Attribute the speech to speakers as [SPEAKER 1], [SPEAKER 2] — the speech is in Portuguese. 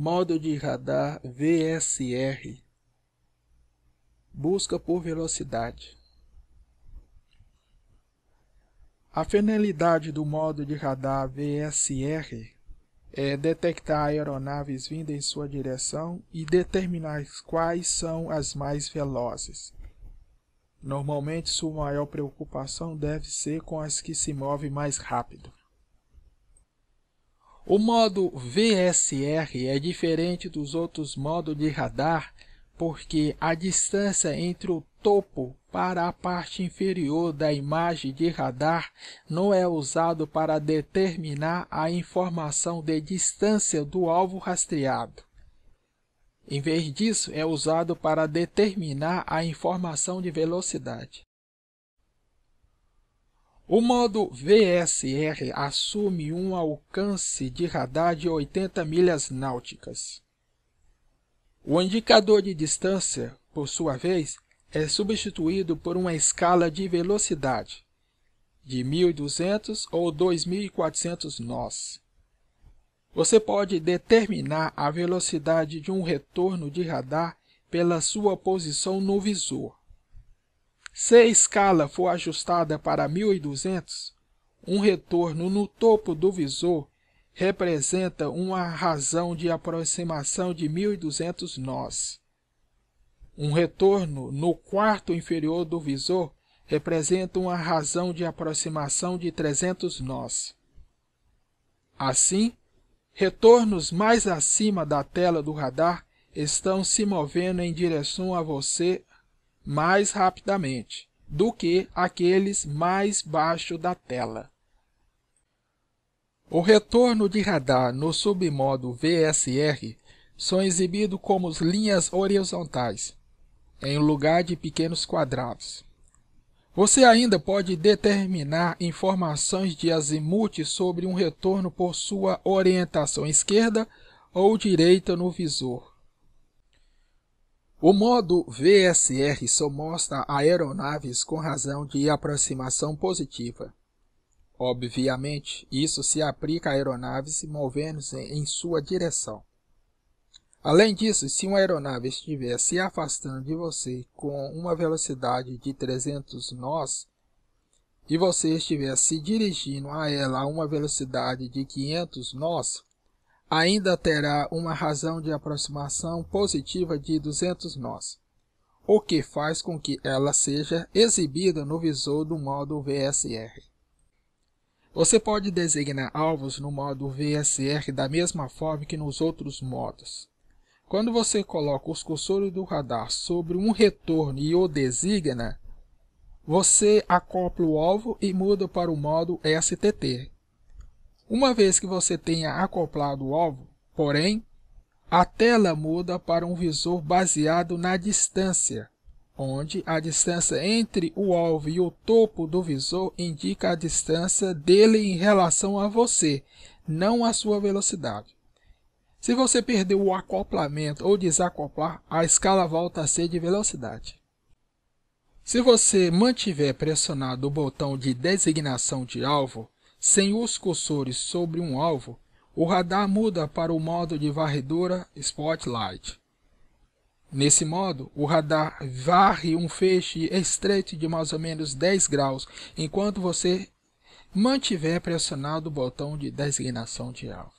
[SPEAKER 1] modo de radar VSR, busca por velocidade. A finalidade do modo de radar VSR é detectar aeronaves vindo em sua direção e determinar quais são as mais velozes. Normalmente, sua maior preocupação deve ser com as que se movem mais rápido. O modo VSR é diferente dos outros modos de radar porque a distância entre o topo para a parte inferior da imagem de radar não é usado para determinar a informação de distância do alvo rastreado. Em vez disso, é usado para determinar a informação de velocidade. O modo VSR assume um alcance de radar de 80 milhas náuticas. O indicador de distância, por sua vez, é substituído por uma escala de velocidade de 1200 ou 2400 nós. Você pode determinar a velocidade de um retorno de radar pela sua posição no visor. Se a escala for ajustada para 1200, um retorno no topo do visor representa uma razão de aproximação de 1200 nós. Um retorno no quarto inferior do visor representa uma razão de aproximação de 300 nós. Assim, retornos mais acima da tela do radar estão se movendo em direção a você mais rapidamente do que aqueles mais baixo da tela. O retorno de radar no submodo VSR são exibidos como linhas horizontais, em lugar de pequenos quadrados. Você ainda pode determinar informações de azimuth sobre um retorno por sua orientação esquerda ou direita no visor. O modo VSR só mostra aeronaves com razão de aproximação positiva. Obviamente, isso se aplica a aeronaves movendo-se em sua direção. Além disso, se uma aeronave estiver se afastando de você com uma velocidade de 300 nós e você estiver se dirigindo a ela a uma velocidade de 500 nós, ainda terá uma razão de aproximação positiva de 200 nós, o que faz com que ela seja exibida no visor do modo VSR. Você pode designar alvos no modo VSR da mesma forma que nos outros modos. Quando você coloca os cursores do radar sobre um retorno e o designa, você acopla o alvo e muda para o modo STT, uma vez que você tenha acoplado o alvo, porém, a tela muda para um visor baseado na distância, onde a distância entre o alvo e o topo do visor indica a distância dele em relação a você, não a sua velocidade. Se você perdeu o acoplamento ou desacoplar, a escala volta a ser de velocidade. Se você mantiver pressionado o botão de designação de alvo, sem os cursores sobre um alvo, o radar muda para o modo de varredura Spotlight. Nesse modo, o radar varre um feixe estreito de mais ou menos 10 graus enquanto você mantiver pressionado o botão de designação de alvo.